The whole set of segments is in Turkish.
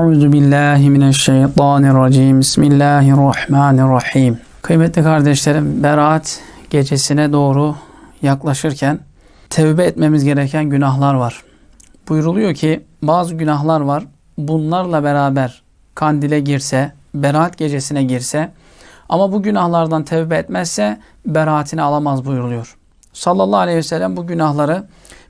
Euzu billahi mineşşeytanirracim. Bismillahirrahmanirrahim. Kıymetli kardeşlerim, beraat gecesine doğru yaklaşırken tevbe etmemiz gereken günahlar var. Buyruluyor ki bazı günahlar var. Bunlarla beraber kandile girse, beraat gecesine girse ama bu günahlardan tevbe etmezse beraatini alamaz buyuruluyor. Sallallahu aleyhi ve sellem bu günahları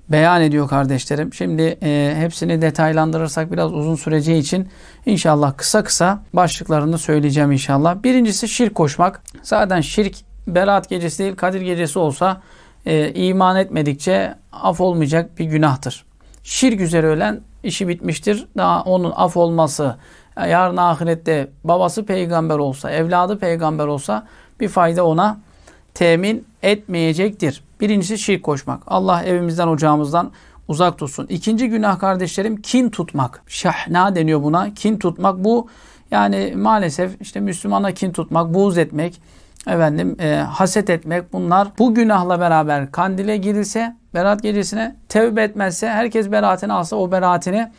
beyan ediyor kardeşlerim. Şimdi e, hepsini detaylandırırsak biraz uzun süreceği için inşallah kısa kısa başlıklarını söyleyeceğim inşallah. Birincisi şirk koşmak. Zaten şirk Berat gecesi değil Kadir gecesi olsa e, iman etmedikçe af olmayacak bir günahtır. Şirk üzere ölen işi bitmiştir. Daha onun af olması e, yarın ahirette babası peygamber olsa, evladı peygamber olsa bir fayda ona temin etmeyecektir. Birincisi şirk koşmak. Allah evimizden ocağımızdan uzak tutsun. İkinci günah kardeşlerim kin tutmak. Şahna deniyor buna. Kin tutmak bu yani maalesef işte Müslümana kin tutmak, buğz etmek, efendim e, haset etmek bunlar bu günahla beraber kandile girilse, berat gecesine tevbe etmezse herkes beraatini alsa o beraatini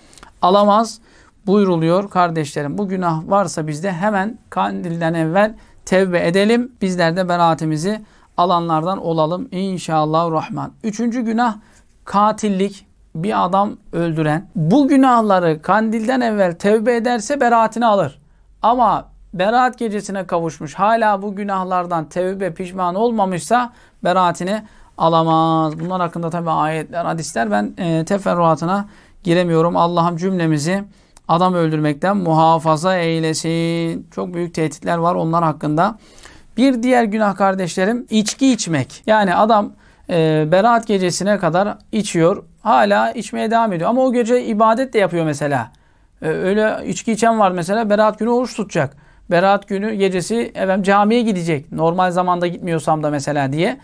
alamaz buyruluyor kardeşlerim. Bu günah varsa bizde hemen kandilden evvel tevbe edelim. Bizler de beraatimizi alanlardan olalım inşallah rahman. Üçüncü günah katillik bir adam öldüren. Bu günahları kandilden evvel tevbe ederse beraatini alır. Ama beraat gecesine kavuşmuş hala bu günahlardan tevbe pişman olmamışsa beraatini alamaz. Bunlar hakkında tabi ayetler, hadisler ben e, teferruatına giremiyorum. Allah'ım cümlemizi adam öldürmekten muhafaza eylesin. Çok büyük tehditler var onlar hakkında. Bir diğer günah kardeşlerim içki içmek. Yani adam e, beraat gecesine kadar içiyor. Hala içmeye devam ediyor. Ama o gece ibadet de yapıyor mesela. E, öyle içki içen var mesela beraat günü oruç tutacak. Beraat günü gecesi efendim, camiye gidecek. Normal zamanda gitmiyorsam da mesela diye.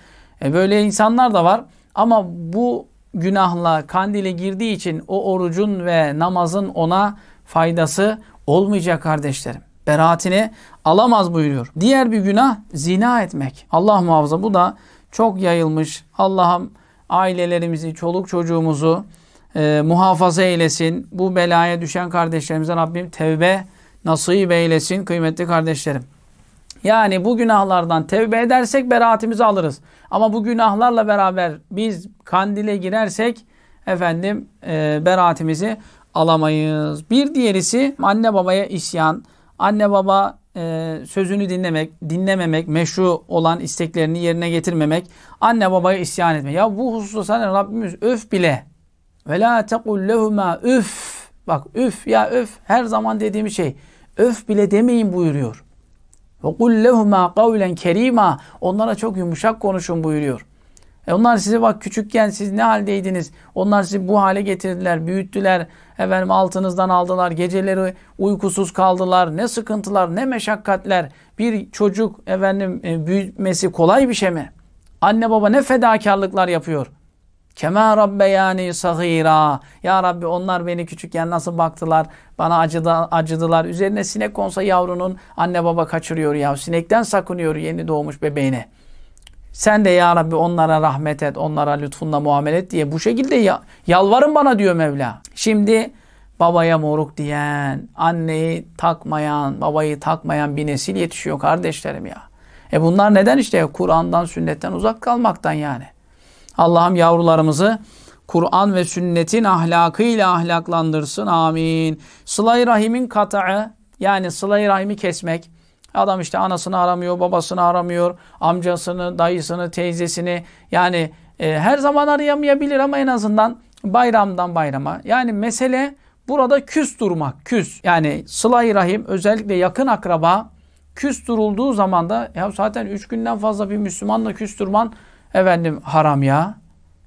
E, böyle insanlar da var. Ama bu günahla kandile girdiği için o orucun ve namazın ona faydası olmayacak kardeşlerim beraatini alamaz buyuruyor. Diğer bir günah zina etmek. Allah muhafaza bu da çok yayılmış. Allah'ım ailelerimizi, çoluk çocuğumuzu e, muhafaza eylesin. Bu belaya düşen kardeşlerimize Rabbim tevbe nasip eylesin kıymetli kardeşlerim. Yani bu günahlardan tevbe edersek beraatimizi alırız. Ama bu günahlarla beraber biz kandile girersek efendim e, beraatimizi alamayız. Bir diğerisi anne babaya isyan, Anne baba e, sözünü dinlemek, dinlememek, meşru olan isteklerini yerine getirmemek, anne babaya isyan etme. Ya bu hususta sana Rabbimiz öf bile. Ve la tekul lehuma üf. Bak üf ya öf her zaman dediğim şey. Öf bile demeyin buyuruyor. Ve kul lehuma kavlen kerima. Onlara çok yumuşak konuşun buyuruyor. E onlar size bak küçükken siz ne haldeydiniz? Onlar sizi bu hale getirdiler, büyüttüler. Efendim altınızdan aldılar, geceleri uykusuz kaldılar. Ne sıkıntılar, ne meşakkatler. Bir çocuk efendim e, büyümesi kolay bir şey mi? Anne baba ne fedakarlıklar yapıyor. Kema Rabbe yani sagira. Ya Rabbi onlar beni küçükken nasıl baktılar, bana acıdı, acıdılar. Üzerine sinek konsa yavrunun anne baba kaçırıyor ya. Sinekten sakınıyor yeni doğmuş bebeğine. Sen de ya Rabbi onlara rahmet et, onlara lütfunla muamele et diye bu şekilde yalvarın bana diyor Mevla. Şimdi babaya moruk diyen, anneyi takmayan, babayı takmayan bir nesil yetişiyor kardeşlerim ya. E bunlar neden işte Kur'an'dan, sünnetten uzak kalmaktan yani. Allah'ım yavrularımızı Kur'an ve sünnetin ahlakıyla ahlaklandırsın. Amin. Sıla-i Rahim'in kataı yani sıla-i Rahim'i kesmek, Adam işte anasını aramıyor, babasını aramıyor, amcasını, dayısını, teyzesini. Yani e, her zaman arayamayabilir ama en azından bayramdan bayrama. Yani mesele burada küs durmak, küs. Yani sıla rahim özellikle yakın akraba küs durulduğu zaman da ya zaten üç günden fazla bir Müslümanla küs durman efendim haram ya.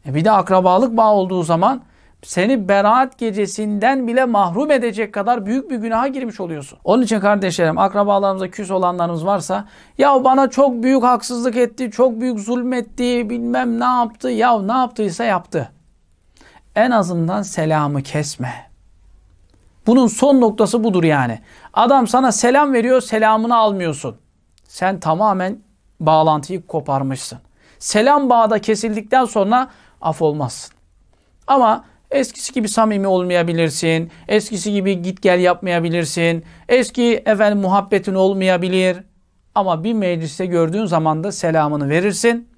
E bir de akrabalık bağ olduğu zaman seni beraat gecesinden bile mahrum edecek kadar büyük bir günaha girmiş oluyorsun. Onun için kardeşlerim akrabalarımıza küs olanlarımız varsa ya bana çok büyük haksızlık etti, çok büyük zulmetti, bilmem ne yaptı. Ya ne yaptıysa yaptı. En azından selamı kesme. Bunun son noktası budur yani. Adam sana selam veriyor, selamını almıyorsun. Sen tamamen bağlantıyı koparmışsın. Selam bağda kesildikten sonra af olmazsın. Ama Eskisi gibi samimi olmayabilirsin. Eskisi gibi git gel yapmayabilirsin. Eski efendim muhabbetin olmayabilir. Ama bir mecliste gördüğün zaman da selamını verirsin.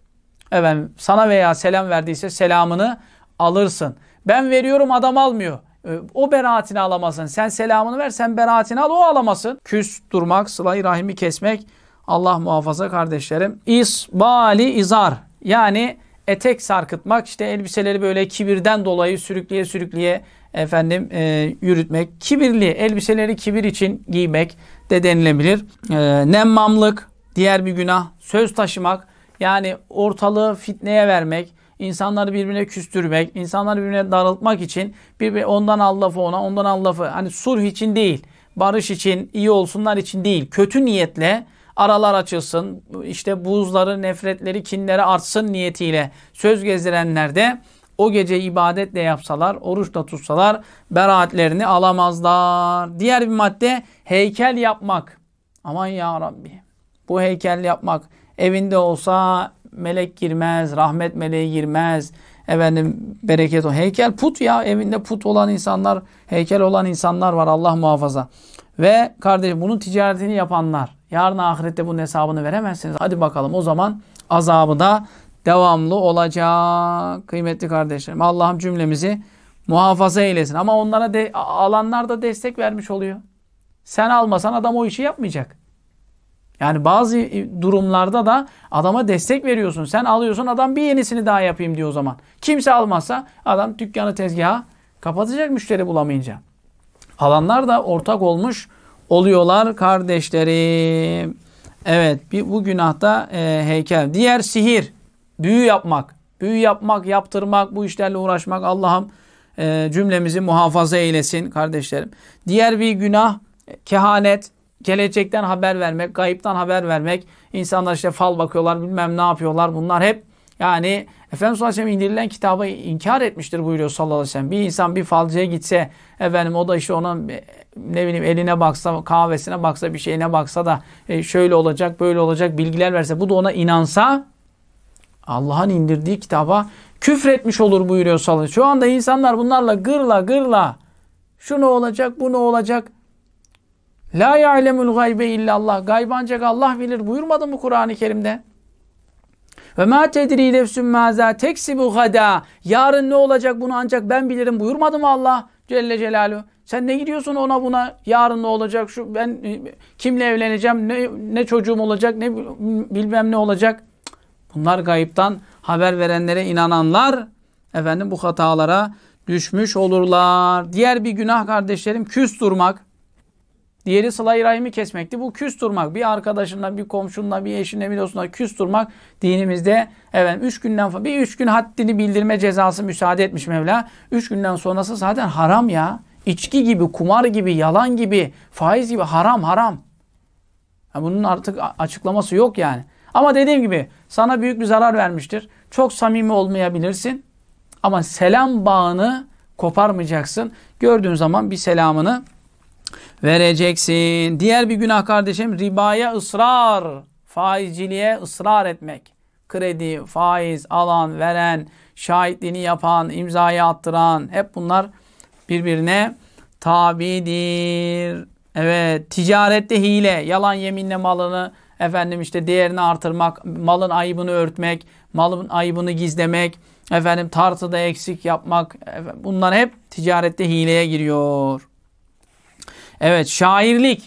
Efendim sana veya selam verdiyse selamını alırsın. Ben veriyorum adam almıyor. Ee, o beraatini alamasın. Sen selamını ver sen beraatini al o alamasın. Küs durmak, sıla rahimi kesmek. Allah muhafaza kardeşlerim. İsbali izar. Yani etek sarkıtmak işte elbiseleri böyle kibirden dolayı sürükleye sürükleye efendim e, yürütmek. Kibirli elbiseleri kibir için giymek de denilebilir. E, nemmamlık diğer bir günah. Söz taşımak yani ortalığı fitneye vermek. insanları birbirine küstürmek, insanları birbirine daraltmak için bir, ondan al ona, ondan al Hani sulh için değil, barış için, iyi olsunlar için değil. Kötü niyetle aralar açılsın, işte buzları, nefretleri, kinleri artsın niyetiyle söz gezdirenler de o gece ibadetle yapsalar, oruçla tutsalar beraatlerini alamazlar. Diğer bir madde heykel yapmak. Aman ya Rabbi bu heykel yapmak evinde olsa melek girmez, rahmet meleği girmez. Efendim bereket o. Heykel put ya evinde put olan insanlar, heykel olan insanlar var Allah muhafaza. Ve kardeşim bunun ticaretini yapanlar, Yarın ahirette bunun hesabını veremezsiniz. Hadi bakalım o zaman azabı da devamlı olacak. Kıymetli kardeşlerim Allah'ım cümlemizi muhafaza eylesin. Ama onlara de, alanlar da destek vermiş oluyor. Sen almasan adam o işi yapmayacak. Yani bazı durumlarda da adama destek veriyorsun. Sen alıyorsun adam bir yenisini daha yapayım diyor o zaman. Kimse almazsa adam dükkanı tezgaha kapatacak müşteri bulamayınca. Alanlar da ortak olmuş oluyorlar kardeşlerim. Evet bir, bu günahta e, heykel. Diğer sihir, büyü yapmak. Büyü yapmak, yaptırmak, bu işlerle uğraşmak Allah'ım e, cümlemizi muhafaza eylesin kardeşlerim. Diğer bir günah kehanet, gelecekten haber vermek, kayıptan haber vermek. İnsanlar işte fal bakıyorlar bilmem ne yapıyorlar bunlar hep yani Efendimiz sallallahu aleyhi ve indirilen kitabı inkar etmiştir buyuruyor sallallahu aleyhi ve sellem. Bir insan bir falcıya gitse efendim o da işte ona ne bileyim eline baksa, kahvesine baksa, bir şeyine baksa da e, şöyle olacak, böyle olacak bilgiler verse bu da ona inansa Allah'ın indirdiği kitaba küfretmiş olur buyuruyor sallallahu aleyhi ve sellem. Şu anda insanlar bunlarla gırla gırla şu ne olacak, bu ne olacak La ya'lemul gaybe illallah. Gayb ancak Allah bilir. Buyurmadı mı Kur'an-ı Kerim'de? Ve ma tedri nefsün maza teksibu gada. Yarın ne olacak bunu ancak ben bilirim buyurmadı mı Allah Celle Celaluhu? Sen ne gidiyorsun ona buna yarın ne olacak şu ben e, kimle evleneceğim ne, ne çocuğum olacak ne bilmem ne olacak. Bunlar gayiptan haber verenlere inananlar efendim bu hatalara düşmüş olurlar. Diğer bir günah kardeşlerim küs durmak. Diğeri sılay rahimi kesmekti. Bu küstürmek. Bir arkadaşından, bir komşundan, bir eşinden, bir dostunla küstürmek dinimizde evet üç günden bir üç gün haddini bildirme cezası müsaade etmiş Mevla. Üç günden sonrası zaten haram ya. İçki gibi, kumar gibi, yalan gibi, faiz gibi haram haram. Yani bunun artık açıklaması yok yani. Ama dediğim gibi sana büyük bir zarar vermiştir. Çok samimi olmayabilirsin. Ama selam bağını koparmayacaksın. Gördüğün zaman bir selamını vereceksin. Diğer bir günah kardeşim ribaya ısrar, faizciliğe ısrar etmek. Kredi, faiz, alan, veren, şahitliğini yapan, imzayı attıran hep bunlar birbirine tabidir. Evet ticarette hile, yalan yeminle malını efendim işte değerini artırmak, malın ayıbını örtmek, malın ayıbını gizlemek, efendim tartıda eksik yapmak efendim, bunlar hep ticarette hileye giriyor. Evet şairlik.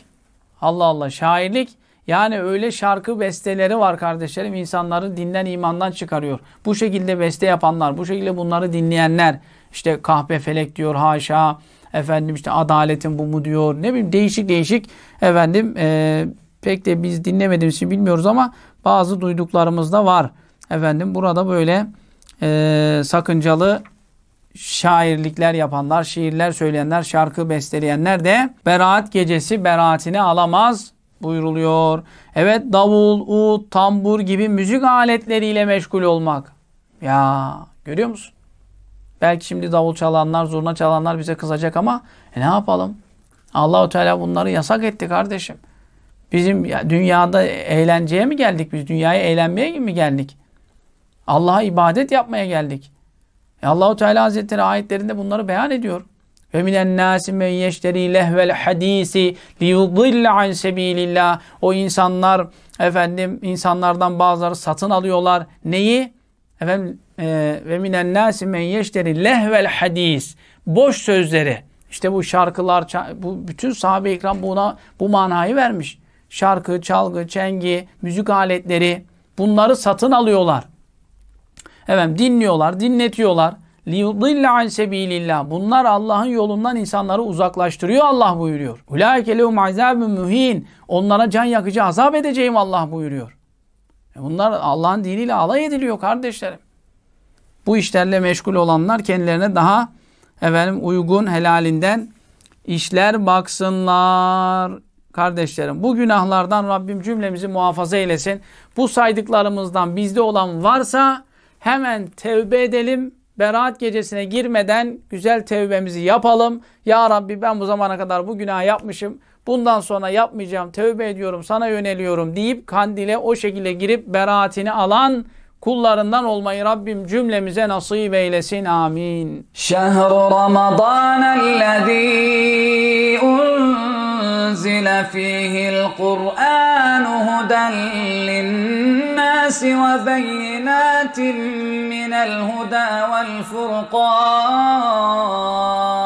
Allah Allah şairlik. Yani öyle şarkı besteleri var kardeşlerim insanları dinden imandan çıkarıyor. Bu şekilde beste yapanlar, bu şekilde bunları dinleyenler işte kahpe felek diyor haşa efendim işte adaletin bu mu diyor ne bileyim değişik değişik efendim e, pek de biz dinlemediğimiz için bilmiyoruz ama bazı duyduklarımız da var. Efendim burada böyle e, sakıncalı şairlikler yapanlar, şiirler söyleyenler, şarkı besteleyenler de beraat gecesi beraatini alamaz buyuruluyor. Evet davul, ud, tambur gibi müzik aletleriyle meşgul olmak. Ya görüyor musun? Belki şimdi davul çalanlar, zurna çalanlar bize kızacak ama e ne yapalım? Allahu Teala bunları yasak etti kardeşim. Bizim dünyada eğlenceye mi geldik biz? Dünyaya eğlenmeye mi geldik? Allah'a ibadet yapmaya geldik. E Allahu Teala Hazretleri ayetlerinde bunları beyan ediyor. Ve minen nasi men yeşteri lehvel hadisi li yudilla an sebilillah. O insanlar efendim insanlardan bazıları satın alıyorlar. Neyi? Efendim e, ve minen nasi men yeşteri lehvel hadis. Boş sözleri. İşte bu şarkılar, bu bütün sahabe ikram buna bu manayı vermiş. Şarkı, çalgı, çengi, müzik aletleri bunları satın alıyorlar. Efendim dinliyorlar, dinletiyorlar. لِيُضِلَّ عَنْ سَب۪يلِ Bunlar Allah'ın yolundan insanları uzaklaştırıyor Allah buyuruyor. اُلَٰئِكَ لَهُمْ عَذَابٌ مُه۪ينَ Onlara can yakıcı azap edeceğim Allah buyuruyor. E bunlar Allah'ın diniyle alay ediliyor kardeşlerim. Bu işlerle meşgul olanlar kendilerine daha efendim uygun helalinden işler baksınlar kardeşlerim. Bu günahlardan Rabbim cümlemizi muhafaza eylesin. Bu saydıklarımızdan bizde olan varsa hemen tevbe edelim. Berat gecesine girmeden güzel tevbemizi yapalım. Ya Rabbi ben bu zamana kadar bu günah yapmışım. Bundan sonra yapmayacağım. Tevbe ediyorum. Sana yöneliyorum deyip kandile o şekilde girip beraatini alan kullarından olmayı Rabbim cümlemize nasip eylesin. Amin. Şehru Ramazanellezî unzile fîhil Kur'an huden lin الناس وبينات من الهدى والفرقان